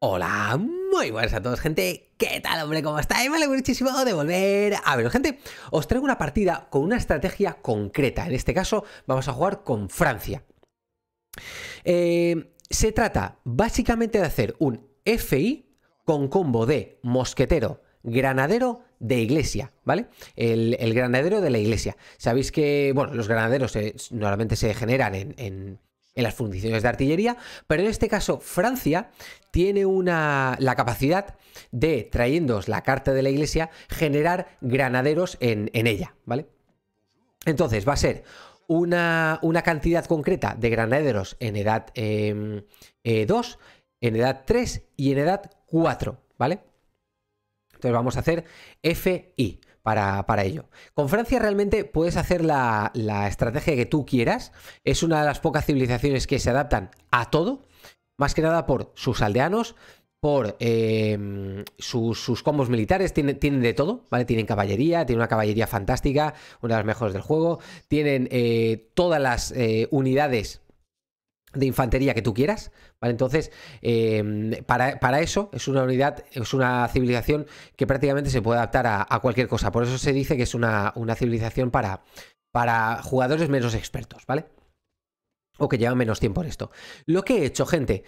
Hola, muy buenas a todos, gente. ¿Qué tal, hombre? ¿Cómo estáis? Vale alegro muchísimo de volver a ver, gente. Os traigo una partida con una estrategia concreta. En este caso, vamos a jugar con Francia. Eh, se trata básicamente de hacer un FI con combo de mosquetero, granadero, de iglesia, ¿vale? El, granadero de la iglesia. Sabéis que, bueno, los granaderos normalmente se generan en, en las fundiciones de artillería, pero en este caso Francia tiene una, la capacidad de, trayéndoos la carta de la iglesia, generar granaderos en, ella, ¿vale? Entonces va a ser una, cantidad concreta de granaderos en edad 2, em, eh, en edad 3 y en edad 4, ¿vale? Entonces vamos a hacer FI para, ello. Con Francia realmente puedes hacer la, estrategia que tú quieras. Es una de las pocas civilizaciones que se adaptan a todo, más que nada por sus aldeanos, por em, sus, combos militares, tienen, de todo, ¿vale? Tienen caballería, tienen una caballería fantástica, una de las mejores del juego, tienen eh, todas las eh, unidades de infantería que tú quieras, ¿vale? Entonces, em, para, eso es una unidad, es una civilización que prácticamente se puede adaptar a, cualquier cosa. Por eso se dice que es una, una civilización para, para jugadores menos expertos, ¿vale? O que llevan menos tiempo en esto. Lo que he hecho, gente,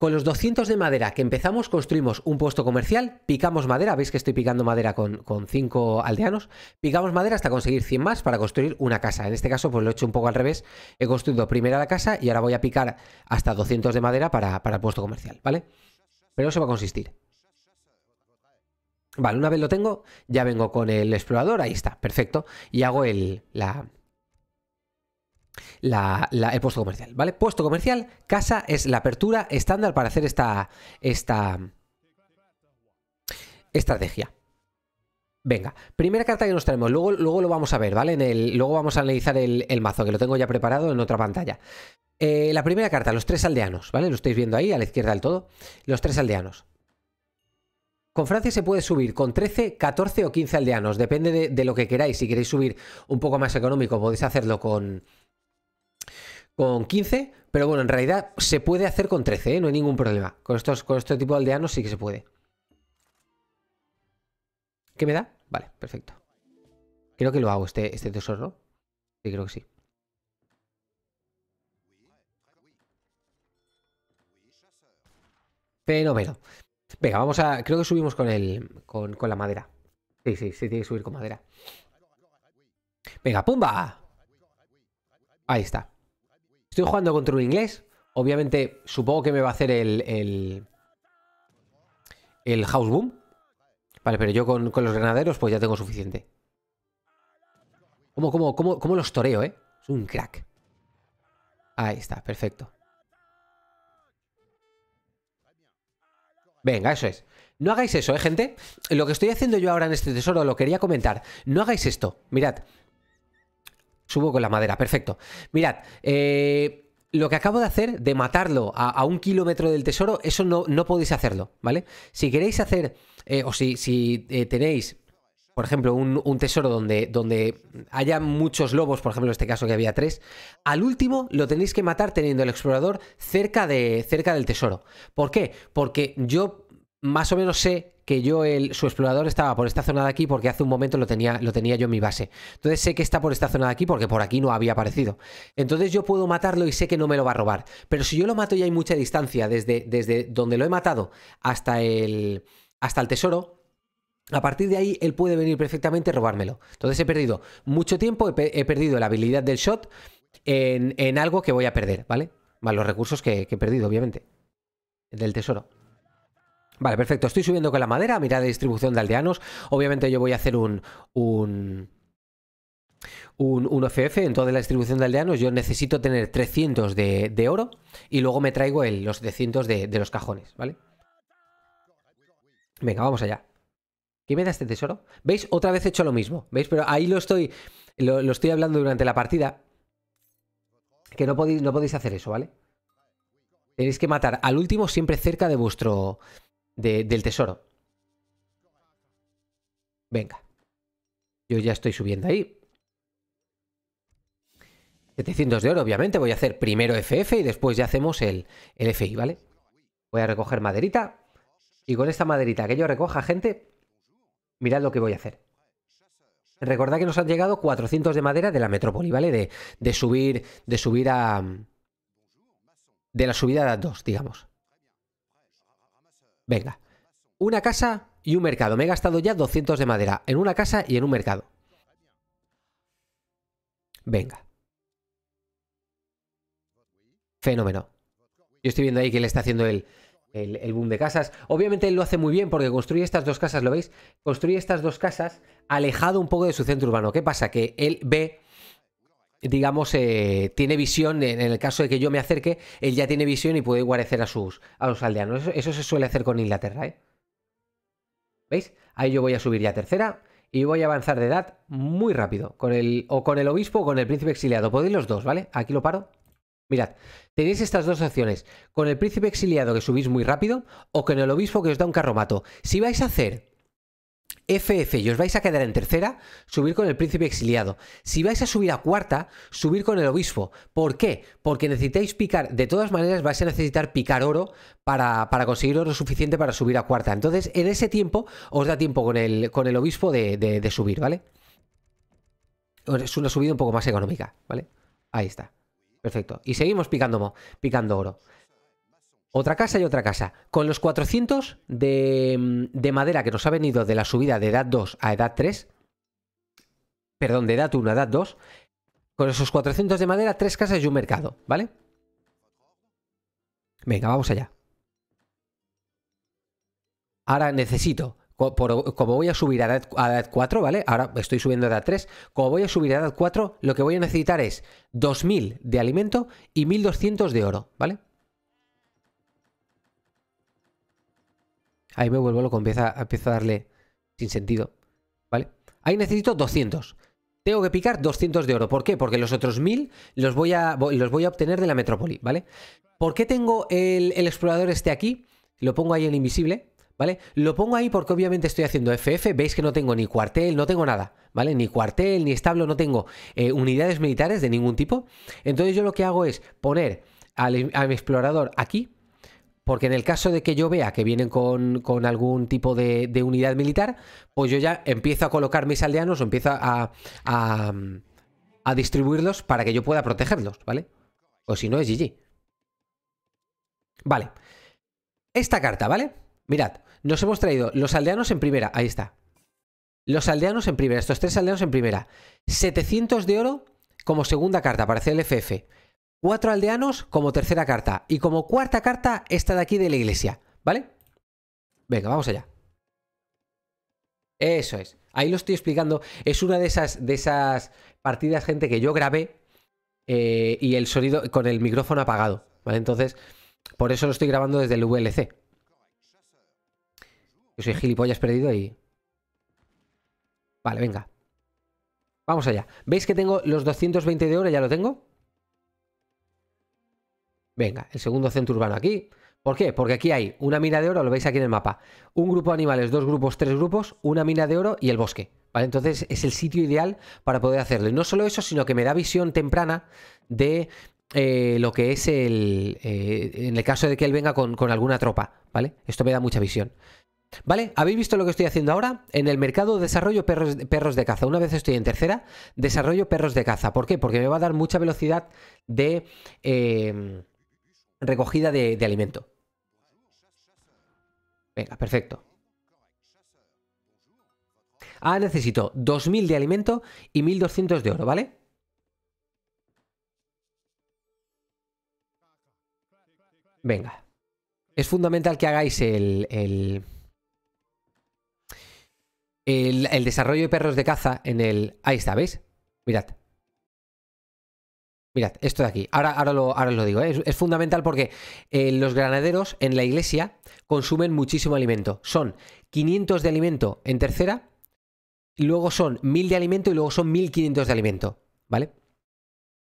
con los 200 de madera que empezamos, construimos un puesto comercial, picamos madera, veis que estoy picando madera con 5 aldeanos, picamos madera hasta conseguir 100 más para construir una casa. En este caso, pues lo he hecho un poco al revés, he construido primero la casa y ahora voy a picar hasta 200 de madera para, para el puesto comercial, ¿vale? Pero eso va a consistir. Vale, una vez lo tengo, ya vengo con el explorador, ahí está, perfecto, y hago el, la, la, el puesto comercial, ¿vale? Puesto comercial, casa es la apertura estándar para hacer esta, esta estrategia. Venga, primera carta que nos traemos, luego, luego lo vamos a ver, ¿vale? En luego vamos a analizar el, mazo, que lo tengo ya preparado en otra pantalla. Eh, la primera carta, los tres aldeanos, ¿vale? Lo estáis viendo ahí, a la izquierda del todo, los tres aldeanos. Con Francia se puede subir con 13, 14 o 15 aldeanos, depende de lo que queráis. Si queréis subir un poco más económico, podéis hacerlo con, con 15, pero bueno, en realidad se puede hacer con 13, ¿eh? no hay ningún problema. Con, estos, con este tipo de aldeanos sí que se puede. ¿Qué me da? Vale, perfecto. Creo que lo hago este, este tesoro. Sí, creo que sí. Fenómeno. Venga, vamos a... Creo que subimos con el... Con, con la madera. Sí, sí, sí, tiene que subir con madera. Venga, ¡pumba! Ahí está. Estoy jugando contra un inglés. Obviamente, supongo que me va a hacer el... El, House Boom. Vale, pero yo con, los granaderos pues ya tengo suficiente. ¿Cómo, cómo, cómo, cómo los toreo, eh? Es un crack. Ahí está, perfecto. Venga, eso es. No hagáis eso, ¿eh, gente? Lo que estoy haciendo yo ahora en este tesoro lo quería comentar. No hagáis esto. Mirad, Subo con la madera, perfecto. Mirad, eh, lo que acabo de hacer, de matarlo a, un kilómetro del tesoro, eso no, no, podéis hacerlo, ¿vale? Si queréis hacer, eh, o si, si eh, tenéis, por ejemplo, un, tesoro donde, donde haya muchos lobos, por ejemplo, en este caso que había tres, al último lo tenéis que matar teniendo el explorador cerca, de, cerca del tesoro. ¿Por qué? Porque yo más o menos sé que yo, el, su explorador estaba por esta zona de aquí porque hace un momento lo tenía, lo tenía yo en mi base. Entonces sé que está por esta zona de aquí porque por aquí no había aparecido. Entonces yo puedo matarlo y sé que no me lo va a robar. Pero si yo lo mato y hay mucha distancia desde, desde donde lo he matado hasta el, hasta el tesoro, a partir de ahí, él puede venir perfectamente a robármelo. Entonces he perdido mucho tiempo, he, perdido la habilidad del shot en, en, algo que voy a perder, ¿vale? los recursos que he perdido, obviamente. Del tesoro. Vale, perfecto. Estoy subiendo con la madera, mirad de distribución de aldeanos. Obviamente yo voy a hacer un... un un, en toda la distribución de aldeanos, yo necesito tener 300 de, oro y luego me traigo los 300 de, de, los cajones, ¿vale? Venga, vamos allá. ¿Qué me da este tesoro? ¿Veis? Otra vez he hecho lo mismo, ¿veis? Pero ahí lo estoy, lo, estoy hablando durante la partida, que no podéis, no podéis hacer eso, ¿vale? Tenéis que matar al último siempre cerca de vuestro, del tesoro. Venga. Yo ya estoy subiendo ahí. 700 de oro, obviamente. Voy a hacer primero FF y después ya hacemos el, el FI, ¿vale? Voy a recoger maderita. Y con esta maderita que yo recoja, gente, mirad lo que voy a hacer. Recordad que nos han llegado 400 de madera de la metrópoli, ¿vale? De, de subir, de subir a... De la subida a 2, digamos. Venga. Una casa y un mercado. Me he gastado ya 200 de madera en una casa y en un mercado. Venga. Fenómeno. Yo estoy viendo ahí que le está haciendo el, el, boom de casas. Obviamente él lo hace muy bien porque construye estas dos casas, ¿lo veis? Construye estas dos casas alejado un poco de su centro urbano. ¿Qué pasa? Que él ve digamos, eh, tiene visión, en el caso de que yo me acerque, él ya tiene visión y puede guarecer a sus a los aldeanos. Eso, se suele hacer con Inglaterra, ¿eh? ¿Veis? Ahí yo voy a subir ya tercera y voy a avanzar de edad muy rápido. Con el, o con el obispo o con el príncipe exiliado. Podéis los dos, ¿vale? Aquí lo paro. Mirad, tenéis estas dos opciones. Con el príncipe exiliado que subís muy rápido o con el obispo que os da un carromato. Si vais a hacer FF y os vais a quedar en tercera, subir con el príncipe exiliado. Si vais a subir a cuarta, subir con el obispo. ¿Por qué? Porque necesitáis picar, de todas maneras vais a necesitar picar oro para, para conseguir oro suficiente para subir a cuarta. Entonces, en ese tiempo os da tiempo con el, con el obispo de, subir, ¿vale? Es una subida un poco más económica, ¿vale? Ahí está. Perfecto. Y seguimos picando, picando oro. Otra casa y otra casa. Con los 400 mm, de, madera que nos ha venido de la subida de edad 2 a edad 3, perdón, de edad 1 a edad 2, con esos 400 de madera, tres casas y un mercado, ¿vale? Venga, vamos allá. Ahora necesito, como voy a subir a edad, a edad 4, ¿vale? Ahora estoy subiendo a edad 3. Como voy a subir a edad 4, lo que voy a necesitar es 2.000 de alimento y 1.200 de oro, ¿vale? Ahí me vuelvo loco, empieza, a darle sin sentido. ¿Vale? Ahí necesito 200. Tengo que picar 200 de oro. ¿Por qué? Porque los otros 1000 los voy a, los voy a obtener de la metrópoli, ¿vale? ¿Por qué tengo el, explorador este aquí? Lo pongo ahí en invisible, ¿vale? Lo pongo ahí porque obviamente estoy haciendo FF. Veis que no tengo ni cuartel, no tengo nada, ¿vale? Ni cuartel, ni establo, no tengo eh, unidades militares de ningún tipo. Entonces yo lo que hago es poner al, al explorador aquí, porque en el caso de que yo vea que vienen con, algún tipo de, unidad militar, pues yo ya empiezo a colocar mis aldeanos o empiezo a, a distribuirlos para que yo pueda protegerlos, ¿vale? O si no es GG. Vale. Esta carta, ¿vale? Mirad, nos hemos traído los aldeanos en primera, ahí está. Los aldeanos en primera, estos tres aldeanos en primera. 700 de oro como segunda carta para hacer el FF cuatro aldeanos como tercera carta y como cuarta carta esta de aquí de la iglesia, ¿vale? Venga, vamos allá. Eso es. Ahí lo estoy explicando. Es una de esas, de esas partidas, gente, que yo grabé eh, y el sonido con el micrófono apagado, ¿vale? Entonces, por eso lo estoy grabando desde el VLC. Yo soy gilipollas perdido y... Vale, venga. Vamos allá. ¿Veis que tengo los 220 de oro? Ya lo tengo. Venga, el segundo centro urbano aquí. ¿Por qué? Porque aquí hay una mina de oro, lo veis aquí en el mapa. Un grupo de animales, dos grupos, tres grupos, una mina de oro y el bosque. ¿Vale? Entonces es el sitio ideal para poder hacerlo. Y no solo eso, sino que me da visión temprana de eh, lo que es el... Eh, en el caso de que él venga con, alguna tropa, ¿vale? Esto me da mucha visión. ¿Vale? ¿Habéis visto lo que estoy haciendo ahora? En el mercado desarrollo perros, perros, de caza. Una vez estoy en tercera, desarrollo perros de caza. ¿Por qué? Porque me va a dar mucha velocidad de... Eh, recogida de, alimento. Venga, perfecto. Ah, necesito 2.000 de alimento y 1.200 de oro, ¿vale? Venga. Es fundamental que hagáis el, el, el desarrollo de perros de caza en el... Ahí está, ¿veis? Mirad. Mirad, esto de aquí, ahora, ahora, lo, ahora lo digo, ¿eh? es, fundamental porque eh, los granaderos en la iglesia consumen muchísimo alimento. Son 500 de alimento en tercera, luego son 1000 de alimento y luego son 1500 de alimento, ¿vale?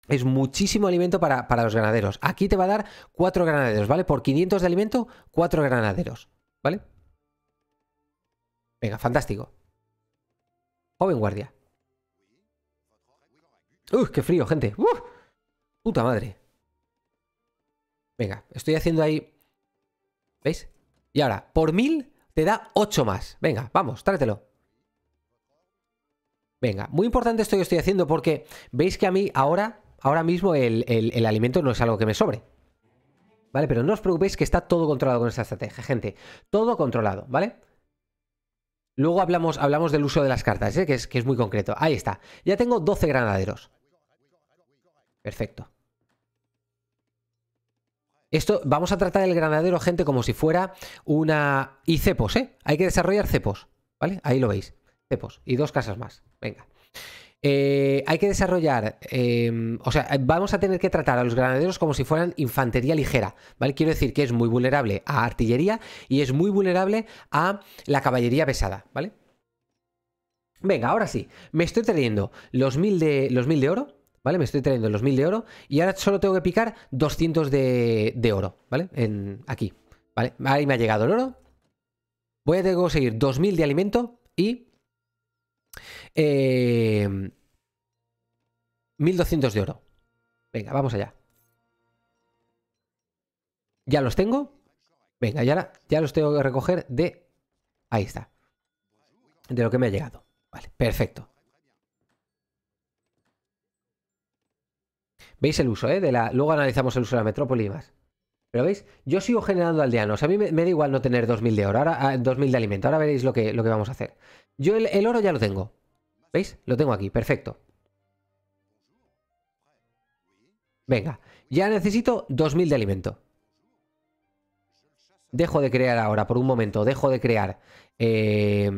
Es muchísimo alimento para, para los granaderos. Aquí te va a dar 4 granaderos, ¿vale? Por 500 de alimento, 4 granaderos, ¿vale? Venga, fantástico. Joven guardia. ¡Uf, qué frío, gente! ¡Uf! Puta madre. Venga, estoy haciendo ahí... ¿Veis? Y ahora, por mil te da 8 más. Venga, vamos, tráetelo. Venga, muy importante esto que estoy haciendo porque veis que a mí ahora, ahora mismo el, alimento no es algo que me sobre. ¿Vale? Pero no os preocupéis que está todo controlado con esta estrategia, gente. Todo controlado, ¿vale? Luego hablamos, hablamos del uso de las cartas, ¿eh? que, es, que es muy concreto. Ahí está. Ya tengo 12 granaderos. Perfecto. Esto, vamos a tratar el granadero, gente, como si fuera una... Y cepos, ¿eh? Hay que desarrollar cepos, ¿vale? Ahí lo veis. Cepos. Y dos casas más. Venga. Eh, hay que desarrollar, em, o sea, vamos a tener que tratar a los granaderos como si fueran infantería ligera, ¿vale? Quiero decir que es muy vulnerable a artillería y es muy vulnerable a la caballería pesada, ¿vale? Venga, ahora sí, me estoy trayendo los mil de, los mil de oro, ¿vale? Me estoy trayendo los 1000 de oro y ahora solo tengo que picar 200 de, de oro, ¿vale? En, aquí, ¿vale? Ahí me ha llegado el oro. Voy a conseguir 2000 de alimento y... Eh, 1200 de oro. Venga, vamos allá. ¿Ya los tengo? Venga, ya, ya los tengo que recoger de... Ahí está. De lo que me ha llegado. Vale, perfecto. Veis el uso, ¿eh? Luego analizamos el uso de la metrópoli y más. Pero veis, yo sigo generando aldeanos. A mí me, da igual no tener 2.000 de oro, ahora 2.000 ah, de alimento. Ahora veréis lo que, lo que vamos a hacer. Yo el, el oro ya lo tengo. ¿Veis? Lo tengo aquí, perfecto. Venga, ya necesito 2.000 de alimento. Dejo de crear ahora, por un momento, dejo de crear... Eh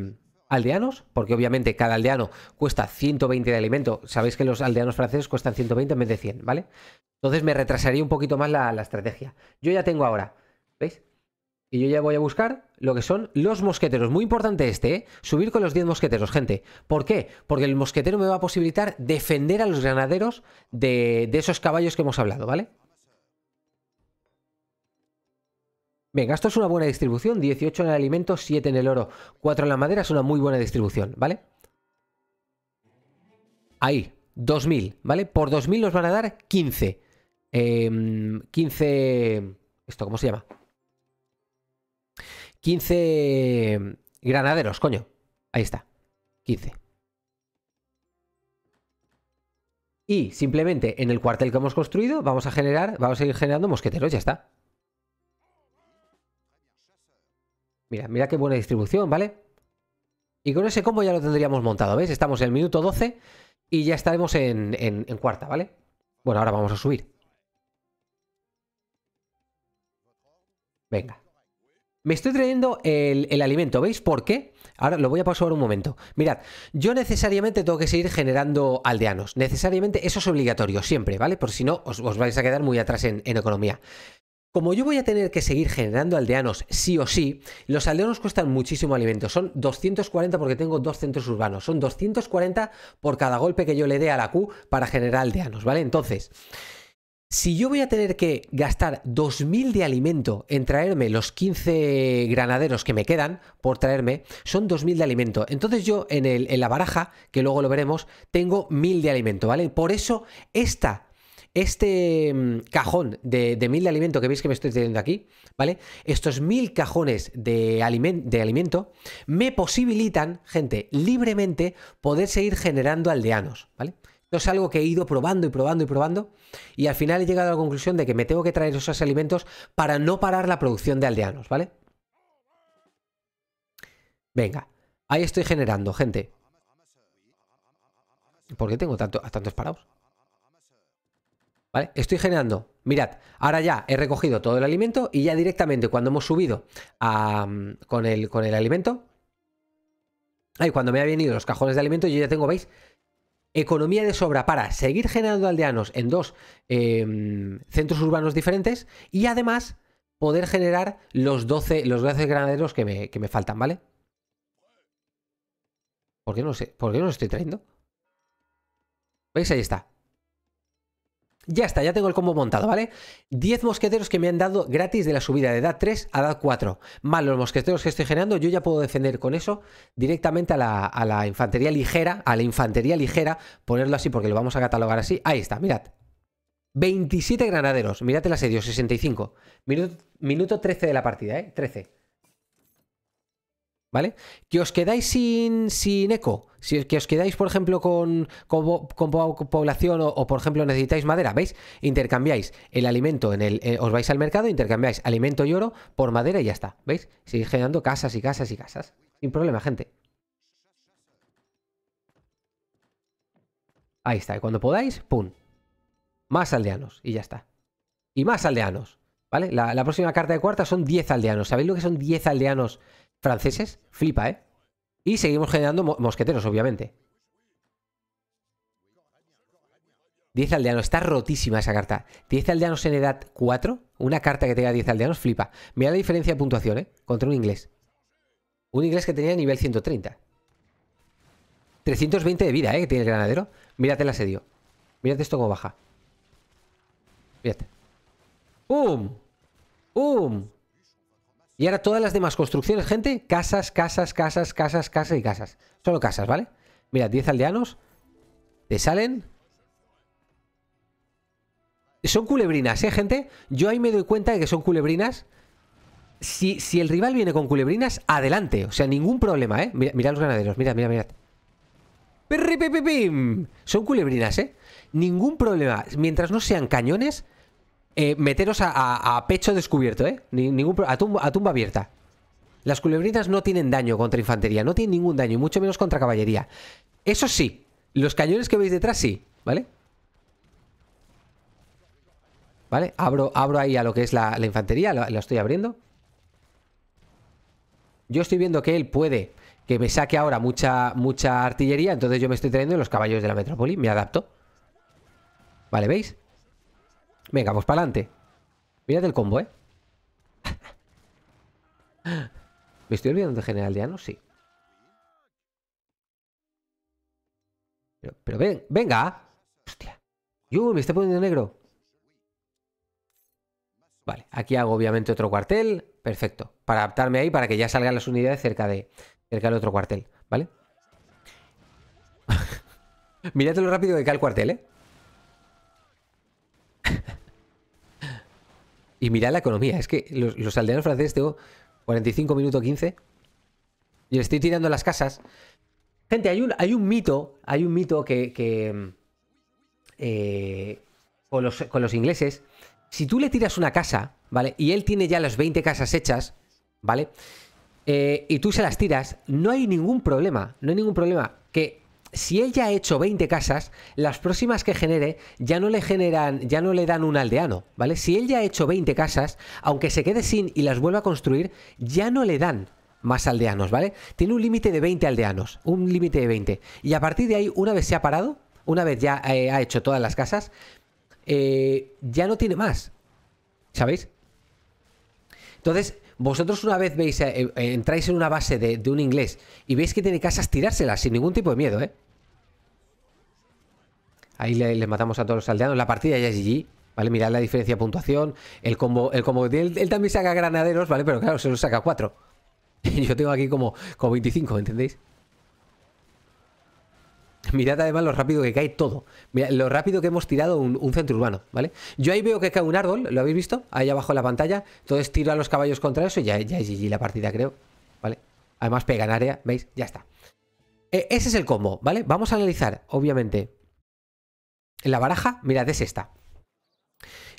aldeanos, porque obviamente cada aldeano cuesta 120 de alimento. Sabéis que los aldeanos franceses cuestan 120 en vez de 100, ¿vale? Entonces me retrasaría un poquito más la, estrategia. Yo ya tengo ahora, ¿veis? Y yo ya voy a buscar lo que son los mosqueteros. Muy importante este, ¿eh? Subir con los 10 mosqueteros, gente. ¿Por qué? Porque el mosquetero me va a posibilitar defender a los granaderos de esos caballos que hemos hablado, ¿vale? Venga, esto es una buena distribución. 18 en el alimento, 7 en el oro, 4 en la madera. Es una muy buena distribución, ¿vale? Ahí, 2.000, ¿vale? Por 2.000 nos van a dar 15. 15... Em, ¿Esto cómo se llama? 15 granaderos, coño. Ahí está. 15. Y simplemente en el cuartel que hemos construido vamos a generar, vamos a ir generando mosqueteros, ya está. Mira, mira qué buena distribución, ¿vale? Y con ese combo ya lo tendríamos montado, ¿veis? Estamos en el minuto 12 y ya estaremos en, cuarta, ¿vale? Bueno, ahora vamos a subir. Venga. Me estoy trayendo el, alimento, ¿veis por qué? Ahora lo voy a pasar un momento. Mirad, yo necesariamente tengo que seguir generando aldeanos. Necesariamente eso es obligatorio, siempre, ¿vale? Por si no, os, vais a quedar muy atrás en, en economía. Como yo voy a tener que seguir generando aldeanos sí o sí, los aldeanos cuestan muchísimo alimento. Son 240 porque tengo dos centros urbanos. Son 240 por cada golpe que yo le dé a la Q para generar aldeanos, ¿vale? Entonces, si yo voy a tener que gastar 2.000 de alimento en traerme los 15 granaderos que me quedan por traerme, son 2.000 de alimento. Entonces yo en, el, en la baraja, que luego lo veremos, tengo 1.000 de alimento, ¿vale? Por eso esta este mm, cajón de, mil de alimento que veis que me estoy teniendo aquí, ¿vale? Estos mil cajones de, de alimento me posibilitan, gente, libremente poder seguir generando aldeanos, ¿vale? Esto es algo que he ido probando y probando y probando y al final he llegado a la conclusión de que me tengo que traer esos alimentos para no parar la producción de aldeanos, ¿vale? Venga, ahí estoy generando, gente. ¿Por qué tengo tantos parados? Estoy generando, mirad, ahora ya he recogido todo el alimento y ya directamente cuando hemos subido mm, con, el, con el alimento, ahí cuando me han venido los cajones de alimento, yo ya tengo, ¿veis? Economía de sobra para seguir generando aldeanos en dos em, centros urbanos diferentes y además poder generar los 12, los 12 granaderos que me, faltan, ¿vale? ¿Por qué, no sé, ¿Por qué no estoy trayendo? ¿Veis? Ahí está. Ya está, ya tengo el combo montado, ¿vale? 10 mosqueteros que me han dado gratis de la subida de edad 3 a edad 4. Más los mosqueteros que estoy generando, yo ya puedo defender con eso directamente a la, infantería ligera, a la infantería ligera, ponerlo así porque lo vamos a catalogar así. Ahí está, mirad. 27 granaderos, mirad el asedio, 65. Minuto, minuto 13 de la partida, ¿eh? 13. ¿Vale? Que os quedáis sin, sin eco. Si que os quedáis, por ejemplo, con, población o, por ejemplo, necesitáis madera, ¿veis? Intercambiáis el alimento, en el, eh, os vais al mercado, intercambiáis alimento y oro por madera y ya está, ¿veis? Seguís generando casas y casas y casas. Sin problema, gente. Ahí está, cuando podáis, ¡pum! Más aldeanos y ya está. Y más aldeanos, ¿vale? la próxima carta de cuarta son 10 aldeanos. ¿Sabéis lo que son 10 aldeanos franceses? Flipa, ¿eh? Y seguimos generando mosqueteros, obviamente. 10 aldeanos, está rotísima esa carta. 10 aldeanos en edad 4, una carta que tenga 10 aldeanos, flipa. Mira la diferencia de puntuación, ¿eh? Contra un inglés. Un inglés que tenía nivel 130. 320 de vida, ¿eh? Que tiene el granadero. Mírate el asedio. Mírate esto como baja. Mírate. ¡Pum! um. Y ahora todas las demás construcciones, gente, casas, casas, casas, casas, casas y casas. Solo casas, ¿vale? Mira, 10 aldeanos. Te salen. Son culebrinas, ¿eh, gente? Yo ahí me doy cuenta de que son culebrinas. Si, el rival viene con culebrinas, adelante. O sea, ningún problema, ¿eh? Mira, los ganaderos, mira, mira, mira. Son culebrinas, ¿eh? Ningún problema. Mientras no sean cañones, eh, meteros a, pecho descubierto, ¿eh? a, tumba, abierta. Las culebritas no tienen daño contra infantería, no tienen ningún daño, y mucho menos contra caballería. Eso sí, los cañones que veis detrás sí, ¿vale? ¿Vale? Abro, abro ahí a lo que es la, infantería, La estoy abriendo. Yo estoy viendo que él puede que me saque ahora mucha, mucha artillería, entonces yo me estoy trayendo los caballos de la metrópoli, me adapto. ¿Vale? ¿Veis? Venga, pues para adelante. Mirad el combo, ¿eh? ¿Me estoy olvidando de General ¿no? Sí. Pero, ven, venga. Hostia. Yo me está poniendo negro. Vale, aquí hago obviamente otro cuartel. Perfecto. Para adaptarme ahí para que ya salgan las unidades cerca de cerca del otro cuartel, ¿vale? Mírate lo rápido que cae el cuartel, ¿eh? Y mirad la economía. Es que los, aldeanos franceses tengo 45 minutos 15. Y le estoy tirando las casas. Gente, hay un, hay un mito. Hay un mito que. Eh, con, los, ingleses. Si tú le tiras una casa, ¿vale? Y él tiene ya las 20 casas hechas, ¿vale? Eh, y tú se las tiras, no hay ningún problema. No hay ningún problema. Que si ella ha hecho 20 casas, las próximas que genere ya no le generan, ya no le dan un aldeano, ¿vale? Si él ya ha hecho 20 casas, aunque se quede sin y las vuelva a construir, ya no le dan más aldeanos, ¿vale? Tiene un límite de 20 aldeanos, un límite de 20. Y a partir de ahí, una vez se ha parado, una vez ya eh, ha hecho todas las casas, eh, ya no tiene más, ¿sabéis? Entonces, vosotros una vez veis, eh, eh, entráis en una base de, un inglés y veis que tiene casas, tirárselas sin ningún tipo de miedo, ¿eh? Ahí le, matamos a todos los aldeanos. La partida ya es GG. ¿Vale? Mirad la diferencia de puntuación. El combo, el combo él, también saca granaderos, ¿vale? Pero claro, se los saca cuatro. Yo tengo aquí como, como 25, ¿entendéis? Mirad además lo rápido que cae todo. lo rápido que hemos tirado un, centro urbano, ¿vale? Yo ahí veo que cae un árbol, ¿lo habéis visto? Ahí abajo en la pantalla. Entonces tiro a los caballos contra eso y ya, ya es GG la partida, creo. ¿Vale? Además pega en área, ¿veis? Ya está. E, ese es el combo, ¿vale? Vamos a analizar, obviamente. La baraja, mirad, es esta.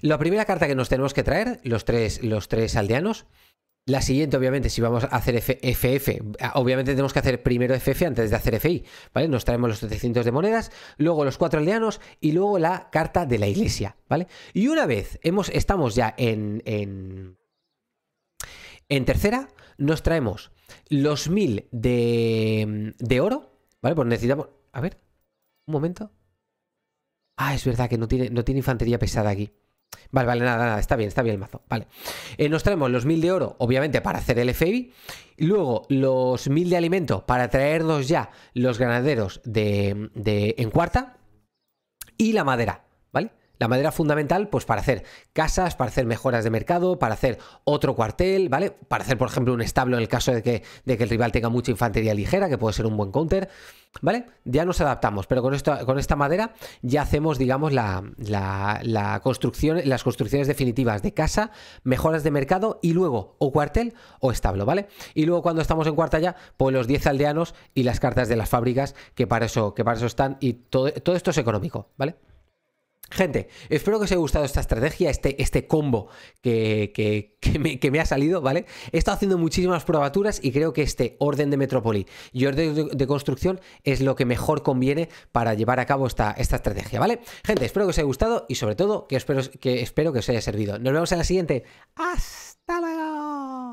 La primera carta que nos tenemos que traer, los tres, los tres aldeanos, la siguiente, obviamente, si vamos a hacer FF, obviamente tenemos que hacer primero FF antes de hacer FI, ¿vale? Nos traemos los 700 de monedas, luego los cuatro aldeanos y luego la carta de la iglesia, ¿vale? Y una vez hemos, estamos ya en, en, tercera, nos traemos los 1000 de, de oro, ¿vale? Pues necesitamos... A ver, un momento. Ah, es verdad que no tiene, no tiene infantería pesada aquí. Vale, vale, nada, nada, está bien, está bien el mazo. Vale. Eh, nos traemos los mil de oro, obviamente, para hacer el y Luego, los mil de alimento para traernos ya los ganaderos de, de en cuarta. Y la madera, ¿vale? La madera fundamental, pues para hacer casas, para hacer mejoras de mercado, para hacer otro cuartel, ¿vale? Para hacer, por ejemplo, un establo en el caso de que, de que el rival tenga mucha infantería ligera, que puede ser un buen counter, ¿vale? Ya nos adaptamos, pero con, esto, con esta madera ya hacemos, digamos, la, la, la construcción, las construcciones definitivas de casa, mejoras de mercado y luego o cuartel o establo, ¿vale? Y luego cuando estamos en cuarta ya, pues los 10 aldeanos y las cartas de las fábricas que para eso, que para eso están y todo, todo esto es económico, ¿vale? Gente, espero que os haya gustado esta estrategia, este, este combo que, que, me, ha salido, ¿vale? He estado haciendo muchísimas probaturas y creo que este orden de metrópoli y orden de, construcción es lo que mejor conviene para llevar a cabo esta, esta estrategia, ¿vale? Gente, espero que os haya gustado y sobre todo que espero que, espero que os haya servido. Nos vemos en la siguiente. Hasta la